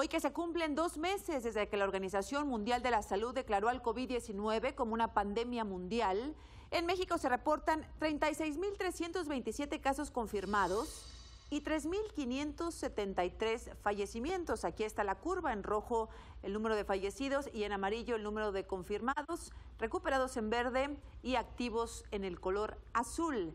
Hoy que se cumplen dos meses desde que la Organización Mundial de la Salud declaró al COVID-19 como una pandemia mundial, en México se reportan 36.327 casos confirmados y 3.573 fallecimientos. Aquí está la curva, en rojo el número de fallecidos y en amarillo el número de confirmados, recuperados en verde y activos en el color azul.